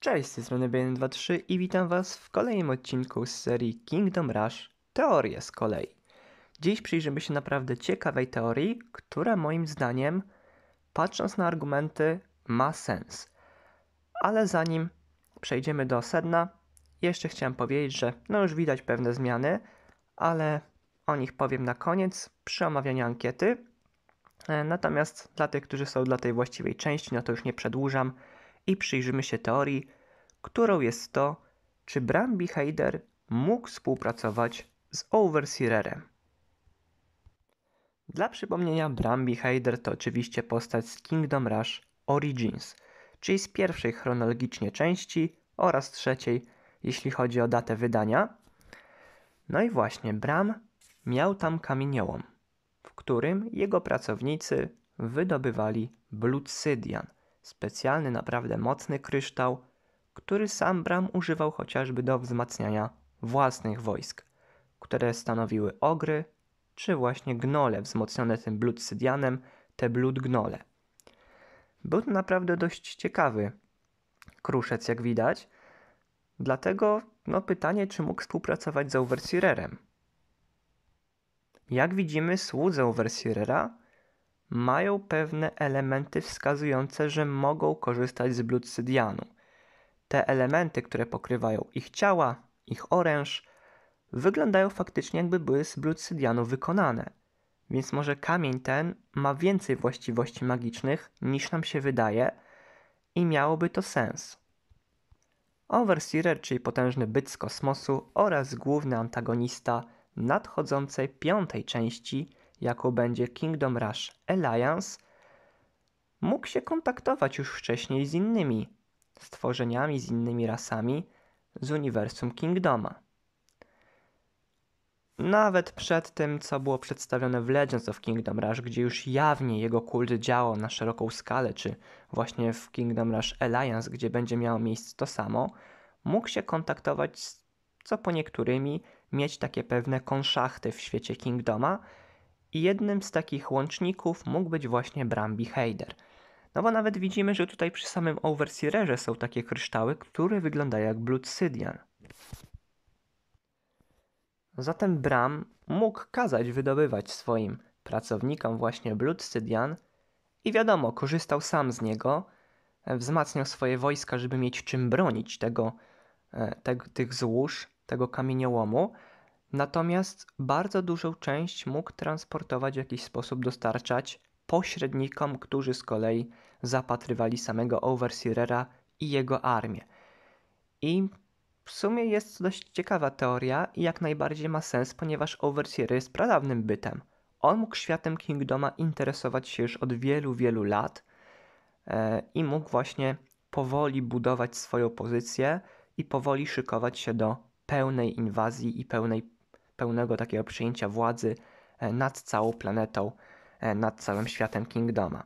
Cześć, z tej strony BN23 i witam Was w kolejnym odcinku z serii Kingdom Rush Teorie z kolei. Dziś przyjrzymy się naprawdę ciekawej teorii, która moim zdaniem, patrząc na argumenty, ma sens. Ale zanim przejdziemy do sedna, jeszcze chciałem powiedzieć, że no już widać pewne zmiany, ale o nich powiem na koniec przy omawianiu ankiety. E, natomiast dla tych, którzy są dla tej właściwej części, no to już nie przedłużam i przyjrzymy się teorii, którą jest to, czy Bramby Heider mógł współpracować z Overseererem. Dla przypomnienia, Bramby Heider to oczywiście postać z Kingdom Rush Origins, czyli z pierwszej chronologicznie części oraz trzeciej, jeśli chodzi o datę wydania. No i właśnie, Bram miał tam kamieniołom, w którym jego pracownicy wydobywali Bloodsydian – specjalny, naprawdę mocny kryształ, który sam Bram używał chociażby do wzmacniania własnych wojsk, które stanowiły ogry czy właśnie gnole wzmocnione tym bludcydianem, te bludgnole. Był to naprawdę dość ciekawy kruszec, jak widać, dlatego no, pytanie, czy mógł współpracować z Overseererem. Jak widzimy, słudze Overseerera mają pewne elementy wskazujące, że mogą korzystać z bludcydianu. Te elementy, które pokrywają ich ciała, ich oręż, wyglądają faktycznie jakby były z bludcydianu wykonane. Więc może kamień ten ma więcej właściwości magicznych niż nam się wydaje i miałoby to sens. Overseer, czyli potężny byt z kosmosu oraz główny antagonista nadchodzącej piątej części jaką będzie Kingdom Rush Alliance, mógł się kontaktować już wcześniej z innymi stworzeniami, z innymi rasami z uniwersum Kingdoma. Nawet przed tym, co było przedstawione w Legends of Kingdom Rush, gdzie już jawnie jego kult działał na szeroką skalę, czy właśnie w Kingdom Rush Alliance, gdzie będzie miało miejsce to samo, mógł się kontaktować, z, co po niektórymi, mieć takie pewne konszachty w świecie Kingdoma, i jednym z takich łączników mógł być właśnie Brambi Heider. No bo nawet widzimy, że tutaj przy samym Overseererze są takie kryształy, które wyglądają jak Bloodsidian. Zatem Bram mógł kazać wydobywać swoim pracownikom właśnie Bloodsidian i wiadomo, korzystał sam z niego, e, wzmacniał swoje wojska, żeby mieć czym bronić tego, e, te, tych złóż, tego kamieniołomu, Natomiast bardzo dużą część mógł transportować w jakiś sposób, dostarczać pośrednikom, którzy z kolei zapatrywali samego Overseerera i jego armię. I w sumie jest to dość ciekawa teoria i jak najbardziej ma sens, ponieważ Overseer jest pradawnym bytem. On mógł światem Kingdoma interesować się już od wielu, wielu lat e, i mógł właśnie powoli budować swoją pozycję i powoli szykować się do pełnej inwazji i pełnej pełnego takiego przyjęcia władzy e, nad całą planetą, e, nad całym światem Kingdoma.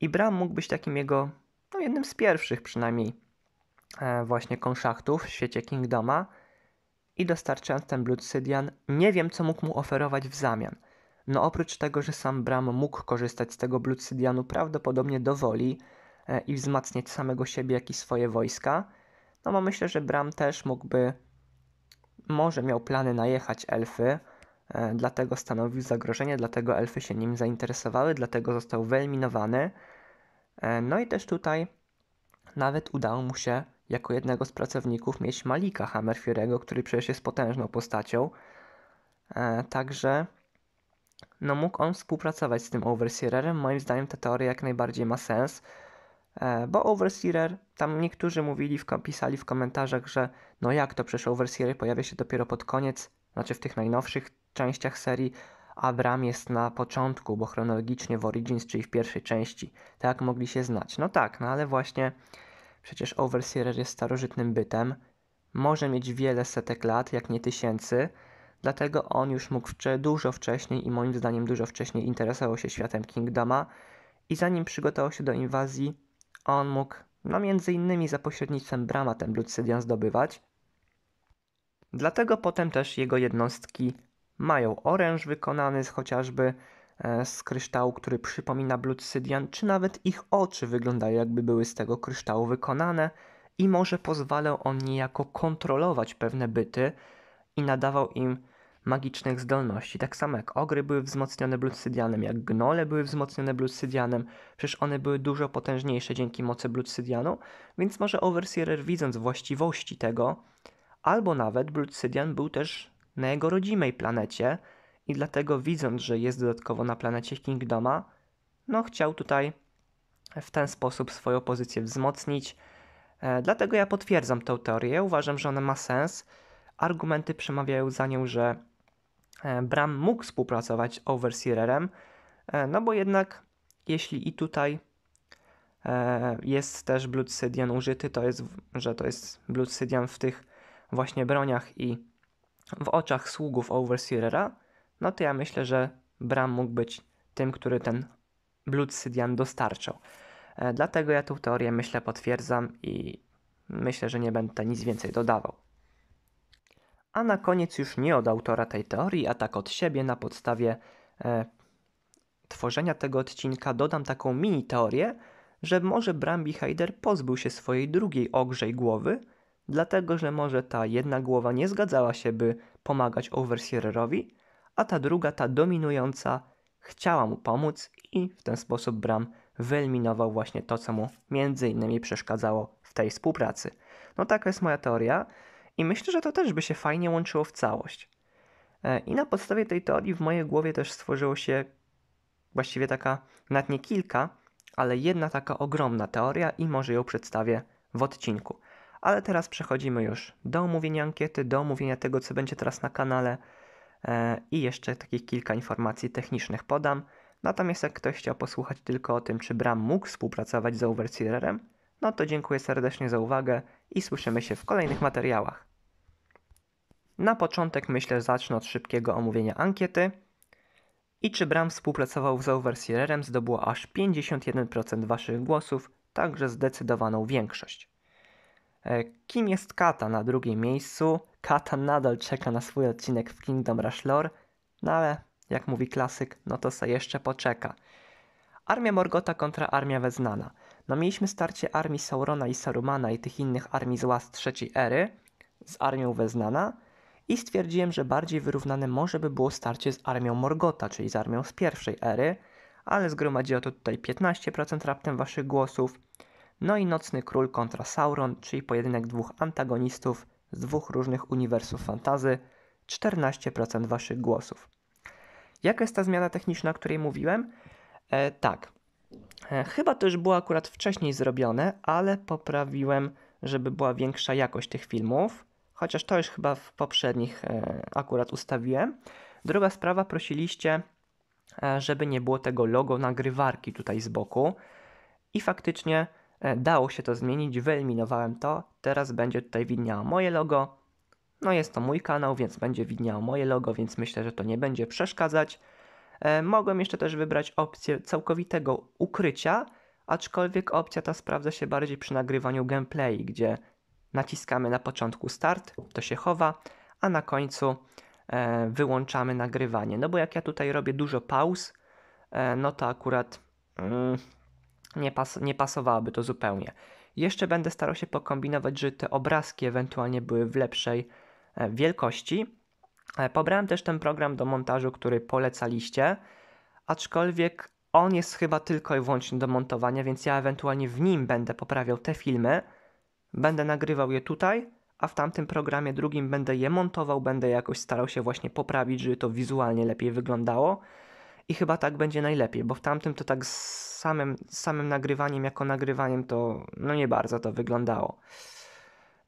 I Bram mógł być takim jego, no jednym z pierwszych przynajmniej e, właśnie konszachtów w świecie Kingdoma i dostarczając ten Bloodsydian, nie wiem co mógł mu oferować w zamian. No oprócz tego, że sam Bram mógł korzystać z tego Bloodsydianu prawdopodobnie do woli i wzmacniać samego siebie, jak i swoje wojska, no bo myślę, że Bram też mógłby może miał plany najechać elfy, e, dlatego stanowił zagrożenie, dlatego elfy się nim zainteresowały, dlatego został wyeliminowany. E, no i też tutaj nawet udało mu się jako jednego z pracowników mieć Malika Hammerfurego, który przecież jest potężną postacią. E, także no mógł on współpracować z tym Overseererem. Moim zdaniem ta teoria jak najbardziej ma sens. E, bo Overseer, tam niektórzy mówili, pisali w komentarzach, że no jak to przecież Overseer pojawia się dopiero pod koniec, znaczy w tych najnowszych częściach serii, a Bram jest na początku, bo chronologicznie w Origins, czyli w pierwszej części, tak mogli się znać. No tak, no ale właśnie przecież Overseer jest starożytnym bytem, może mieć wiele setek lat, jak nie tysięcy, dlatego on już mógł dużo wcześniej i moim zdaniem dużo wcześniej interesował się światem Kingdoma i zanim przygotował się do inwazji, on mógł, no między innymi za pośrednictwem brama ten Bloodstadion zdobywać. Dlatego potem też jego jednostki mają oręż wykonany z chociażby e, z kryształu, który przypomina Bloodsydian, czy nawet ich oczy wyglądają jakby były z tego kryształu wykonane i może pozwalał on niejako kontrolować pewne byty i nadawał im magicznych zdolności. Tak samo jak ogry były wzmocnione bludsydianem, jak gnole były wzmocnione bludsydianem, przecież one były dużo potężniejsze dzięki mocy bludsydianu, więc może overseer widząc właściwości tego, albo nawet bludsydian był też na jego rodzimej planecie i dlatego widząc, że jest dodatkowo na planecie Kingdoma, no chciał tutaj w ten sposób swoją pozycję wzmocnić. E, dlatego ja potwierdzam tę teorię, uważam, że ona ma sens. Argumenty przemawiają za nią, że E, Bram mógł współpracować z Overseererem, e, no bo jednak jeśli i tutaj e, jest też Bloodsydian użyty, to jest, że to jest Bloodsydian w tych właśnie broniach i w oczach sługów Overseerera, no to ja myślę, że Bram mógł być tym, który ten Bloodsydian dostarczał. Dlatego ja tą teorię myślę potwierdzam i myślę, że nie będę nic więcej dodawał. A na koniec już nie od autora tej teorii, a tak od siebie na podstawie e, tworzenia tego odcinka dodam taką mini teorię, że może Brambi Heider pozbył się swojej drugiej ogrzej głowy, dlatego że może ta jedna głowa nie zgadzała się, by pomagać Overseererowi, a ta druga, ta dominująca, chciała mu pomóc i w ten sposób Bram wyeliminował właśnie to, co mu między innymi przeszkadzało w tej współpracy. No taka jest moja teoria. I myślę, że to też by się fajnie łączyło w całość. E, I na podstawie tej teorii w mojej głowie też stworzyło się właściwie taka, nawet nie kilka, ale jedna taka ogromna teoria i może ją przedstawię w odcinku. Ale teraz przechodzimy już do omówienia ankiety, do omówienia tego, co będzie teraz na kanale e, i jeszcze takich kilka informacji technicznych podam. Natomiast jak ktoś chciał posłuchać tylko o tym, czy Bram mógł współpracować z Overseererem, no to dziękuję serdecznie za uwagę i słyszymy się w kolejnych materiałach. Na początek myślę zacznę od szybkiego omówienia ankiety i czy Bram współpracował z Overseerem zdobyło aż 51% waszych głosów, także zdecydowaną większość. E, kim jest Kata na drugim miejscu? Kata nadal czeka na swój odcinek w Kingdom Rush Lore, no ale jak mówi klasyk, no to se jeszcze poczeka. Armia Morgota kontra Armia Weznana. No mieliśmy starcie armii Saurona i Sarumana i tych innych armii z łas trzeciej ery z armią Weznana, i stwierdziłem, że bardziej wyrównane może by było starcie z armią Morgota, czyli z armią z pierwszej ery, ale zgromadziło to tutaj 15% raptem waszych głosów. No i Nocny Król kontra Sauron, czyli pojedynek dwóch antagonistów z dwóch różnych uniwersów fantazy, 14% waszych głosów. Jaka jest ta zmiana techniczna, o której mówiłem? E, tak. E, chyba to już było akurat wcześniej zrobione, ale poprawiłem, żeby była większa jakość tych filmów chociaż to już chyba w poprzednich e, akurat ustawiłem. Druga sprawa, prosiliście, e, żeby nie było tego logo nagrywarki tutaj z boku i faktycznie e, dało się to zmienić, wyeliminowałem to, teraz będzie tutaj widniało moje logo, no jest to mój kanał, więc będzie widniało moje logo, więc myślę, że to nie będzie przeszkadzać. Mogłem jeszcze też wybrać opcję całkowitego ukrycia, aczkolwiek opcja ta sprawdza się bardziej przy nagrywaniu gameplay, gdzie Naciskamy na początku start, to się chowa, a na końcu e, wyłączamy nagrywanie. No bo jak ja tutaj robię dużo pauz, e, no to akurat mm, nie, pas nie pasowałoby to zupełnie. Jeszcze będę starał się pokombinować, żeby te obrazki ewentualnie były w lepszej e, wielkości. Pobrałem też ten program do montażu, który polecaliście, aczkolwiek on jest chyba tylko i wyłącznie do montowania, więc ja ewentualnie w nim będę poprawiał te filmy. Będę nagrywał je tutaj, a w tamtym programie drugim będę je montował, będę jakoś starał się właśnie poprawić, żeby to wizualnie lepiej wyglądało. I chyba tak będzie najlepiej, bo w tamtym to tak z samym, z samym nagrywaniem jako nagrywaniem to no nie bardzo to wyglądało.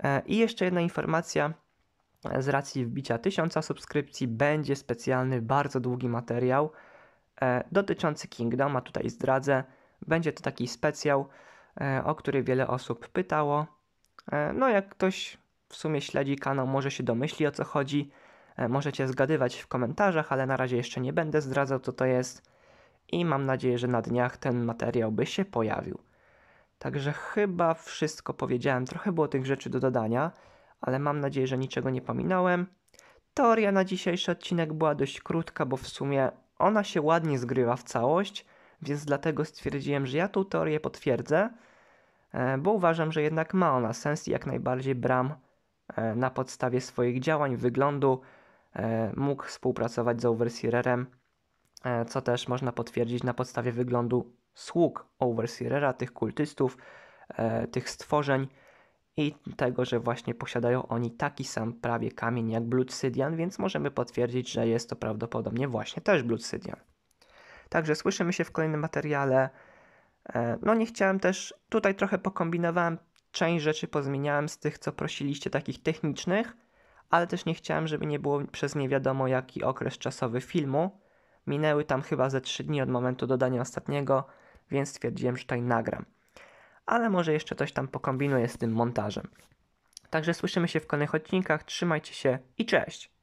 E, I jeszcze jedna informacja. E, z racji wbicia 1000 subskrypcji będzie specjalny, bardzo długi materiał e, dotyczący Kingdom, a tutaj zdradzę. Będzie to taki specjał, o który wiele osób pytało E, no, jak ktoś w sumie śledzi kanał, może się domyśli o co chodzi. E, możecie zgadywać w komentarzach, ale na razie jeszcze nie będę zdradzał, co to jest. I mam nadzieję, że na dniach ten materiał by się pojawił. Także chyba wszystko powiedziałem. Trochę było tych rzeczy do dodania, ale mam nadzieję, że niczego nie pominąłem. Teoria na dzisiejszy odcinek była dość krótka, bo w sumie ona się ładnie zgrywa w całość, więc dlatego stwierdziłem, że ja tą teorię potwierdzę E, bo uważam, że jednak ma ona sens i jak najbardziej Bram e, na podstawie swoich działań, wyglądu e, mógł współpracować z Overseererem, co też można potwierdzić na podstawie wyglądu sług Overseerera, tych kultystów, tych stworzeń i tego, że właśnie posiadają oni taki sam prawie kamień jak Bloodsydian, więc możemy potwierdzić, że jest to prawdopodobnie właśnie też Bloodsydian. Także słyszymy się w kolejnym materiale. E, no nie chciałem też, tutaj trochę pokombinowałem, część rzeczy pozmieniałem z tych, co prosiliście, takich technicznych, ale też nie chciałem, żeby nie było przez nie wiadomo jaki okres czasowy filmu. Minęły tam chyba ze 3 dni od momentu dodania ostatniego, więc stwierdziłem, że tutaj nagram. Ale może jeszcze coś tam pokombinuję z tym montażem. Także słyszymy się w kolejnych odcinkach, trzymajcie się i cześć!